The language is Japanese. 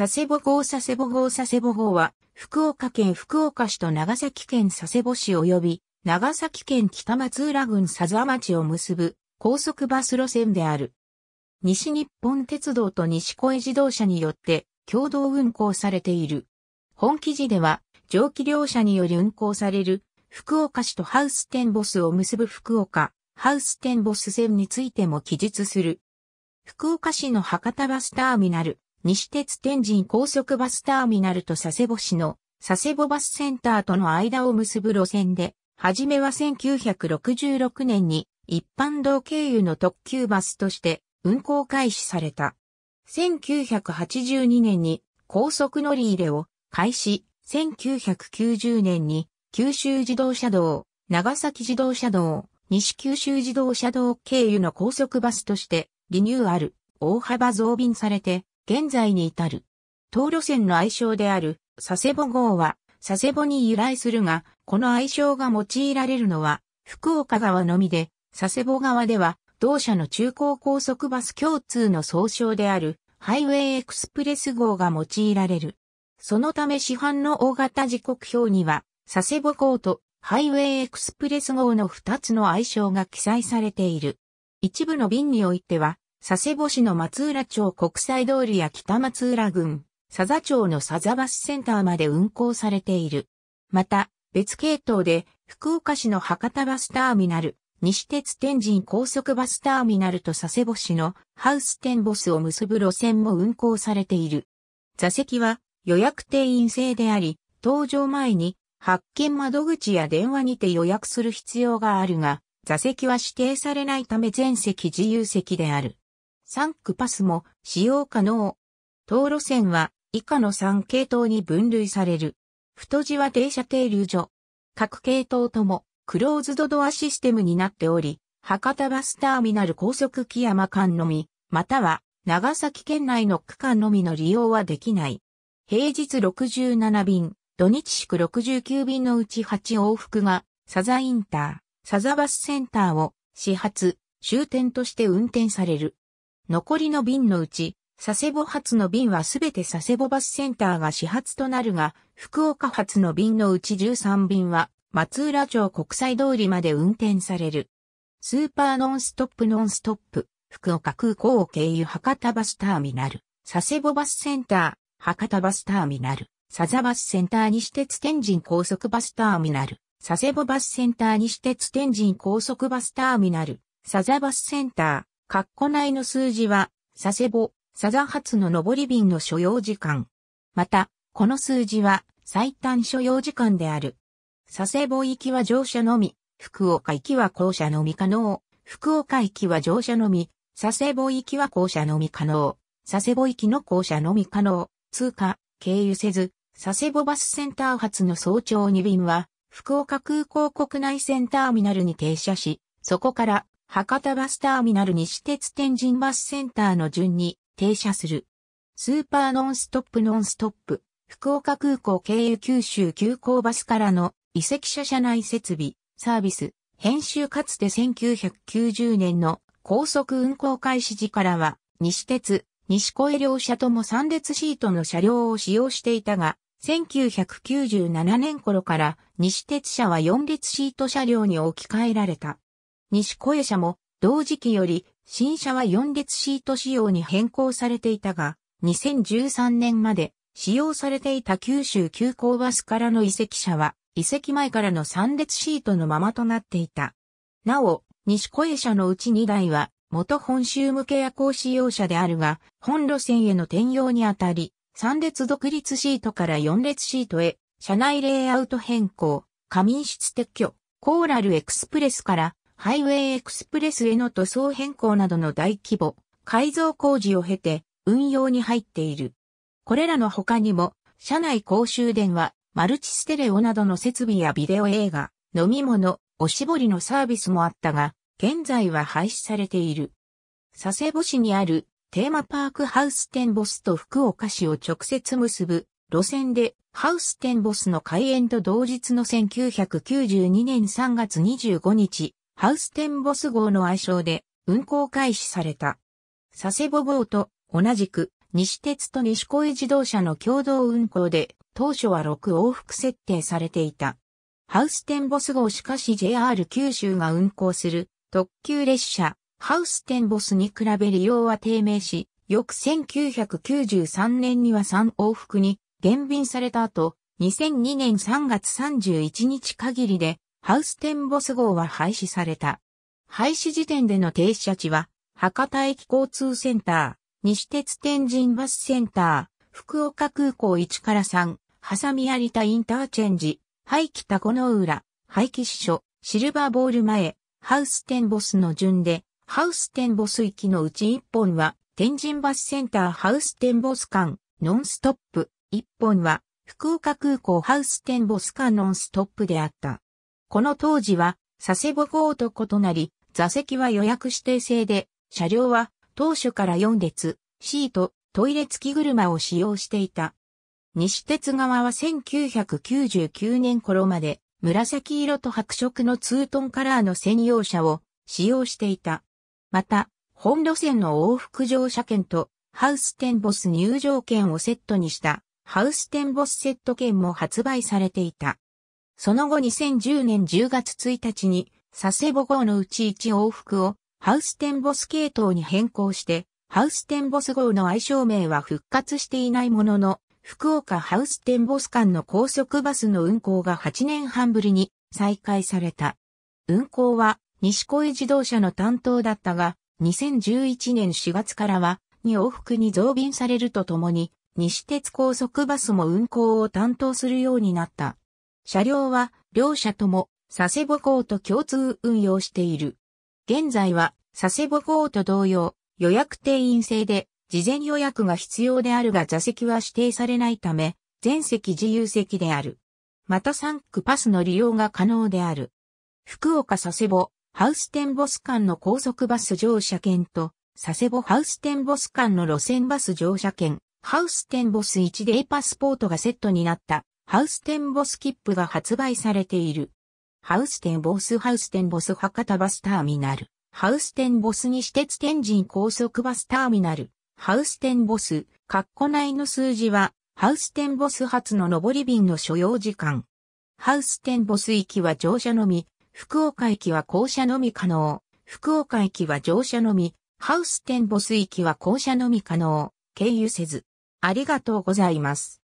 佐世保号佐世保号佐世保号は、福岡県福岡市と長崎県佐世保市及び、長崎県北松浦郡佐沢町を結ぶ高速バス路線である。西日本鉄道と西越自動車によって共同運行されている。本記事では、蒸気両社により運行される福岡市とハウステンボスを結ぶ福岡、ハウステンボス線についても記述する。福岡市の博多バスターミナル、西鉄天神高速バスターミナルと佐世保市の佐世保バスセンターとの間を結ぶ路線で、はじめは1966年に一般道経由の特急バスとして運行開始された。1982年に高速乗り入れを開始、1990年に九州自動車道、長崎自動車道、西九州自動車道経由の高速バスとしてリニューアル、大幅増便されて現在に至る。東路線の愛称である佐世保号は佐世保に由来するが、この愛称が用いられるのは福岡側のみで、佐世保側では同社の中高高速バス共通の総称であるハイウェイエクスプレス号が用いられる。そのため市販の大型時刻表には佐世保号とハイウェイエクスプレス号の2つの愛称が記載されている。一部の便においては、佐世保市の松浦町国際通りや北松浦郡、佐々町の佐々橋センターまで運行されている。また、別系統で、福岡市の博多バスターミナル、西鉄天神高速バスターミナルと佐世保市のハウステンボスを結ぶ路線も運行されている。座席は予約定員制であり、搭乗前に発見窓口や電話にて予約する必要があるが、座席は指定されないため全席自由席である。ン区パスも使用可能。当路線は以下の3系統に分類される。太字は停車停留所。各系統ともクローズドドアシステムになっており、博多バスターミナル高速木山間のみ、または長崎県内の区間のみの利用はできない。平日67便、土日祝69便のうち8往復が、サザインター、サザバスセンターを始発、終点として運転される。残りの便のうち、佐世保発の便はすべて佐世保バスセンターが始発となるが、福岡発の便のうち13便は、松浦町国際通りまで運転される。スーパーノンストップノンストップ、福岡空港を経由博多バスターミナル、佐世保バスセンター、博多バスターミナル、世保バスセンター西鉄天神高速バスターミナル、佐世保バスセンター西鉄天神高速バスターミナル、世保バスセンター、括弧内の数字は、佐世保、佐ザ発の上り便の所要時間。また、この数字は最短所要時間である。佐世保行きは乗車のみ、福岡行きは校舎のみ可能。福岡行きは乗車のみ、佐世保行きは校舎のみ可能。佐世保行きの校舎のみ可能。通過、経由せず、佐世保バスセンター発の早朝2便は、福岡空港国内線ターミナルに停車し、そこから博多バスターミナル西鉄天神バスセンターの順に停車する。スーパーノンストップノンストップ、福岡空港経由九州急行バスからの移籍車車内設備、サービス、編集かつて1990年の高速運行開始時からは、西鉄、西越両社とも3列シートの車両を使用していたが、1997年頃から西鉄車は4列シート車両に置き換えられた。西小屋車も同時期より新車は4列シート仕様に変更されていたが、2013年まで使用されていた九州急行バスからの移籍車は、移籍前からの3列シートのままとなっていた。なお、西小江車のうち2台は、元本州向け夜行使用車であるが、本路線への転用にあたり、3列独立シートから4列シートへ、車内レイアウト変更、仮眠室撤去、コーラルエクスプレスからハイウェイエクスプレスへの塗装変更などの大規模改造工事を経て運用に入っている。これらの他にも、車内公衆電話、マルチステレオなどの設備やビデオ映画、飲み物、おしぼりのサービスもあったが、現在は廃止されている。佐世保市にあるテーマパークハウステンボスと福岡市を直接結ぶ路線でハウステンボスの開園と同日の1992年3月25日、ハウステンボス号の愛称で運行開始された。佐世保号と同じく西鉄と西小井自動車の共同運行で当初は6往復設定されていた。ハウステンボス号しかし JR 九州が運行する特急列車ハウステンボスに比べ利用は低迷し、翌1993年には3往復に減便された後、2002年3月31日限りでハウステンボス号は廃止された。廃止時点での停車地は、博多駅交通センター、西鉄天神バスセンター、福岡空港1から3、ハサミ有田インターチェンジ、廃棄タコの浦、廃棄支所、シルバーボール前、ハウステンボスの順で、ハウステンボスきのうち1本は、天神バスセンターハウステンボス間、ノンストップ、1本は、福岡空港ハウステンボス間ノンストップであった。この当時は佐世保号と異なり、座席は予約指定制で、車両は当初から4列、シート、トイレ付き車を使用していた。西鉄側は1999年頃まで紫色と白色のツートンカラーの専用車を使用していた。また、本路線の往復乗車券とハウステンボス入場券をセットにしたハウステンボスセット券も発売されていた。その後2010年10月1日に、佐世保号のうち1往復を、ハウステンボス系統に変更して、ハウステンボス号の愛称名は復活していないものの、福岡ハウステンボス間の高速バスの運行が8年半ぶりに再開された。運行は、西小井自動車の担当だったが、2011年4月からは、2往復に増便されるとともに、西鉄高速バスも運行を担当するようになった。車両は両社とも佐世保港と共通運用している。現在は佐世保港と同様予約定員制で事前予約が必要であるが座席は指定されないため全席自由席である。また3区パスの利用が可能である。福岡佐世保ハウステンボス間の高速バス乗車券と佐世保ハウステンボス間の路線バス乗車券ハウステンボス1でパスポートがセットになったハウステンボス切符が発売されている。ハウステンボスハウステンボス博多バスターミナル。ハウステンボス西鉄天神高速バスターミナル。ハウステンボス、括弧内の数字は、ハウステンボス発の上り便の所要時間。ハウステンボス行きは乗車のみ、福岡行きは降車のみ可能。福岡行きは乗車のみ、ハウステンボス行きは降車のみ可能。経由せず。ありがとうございます。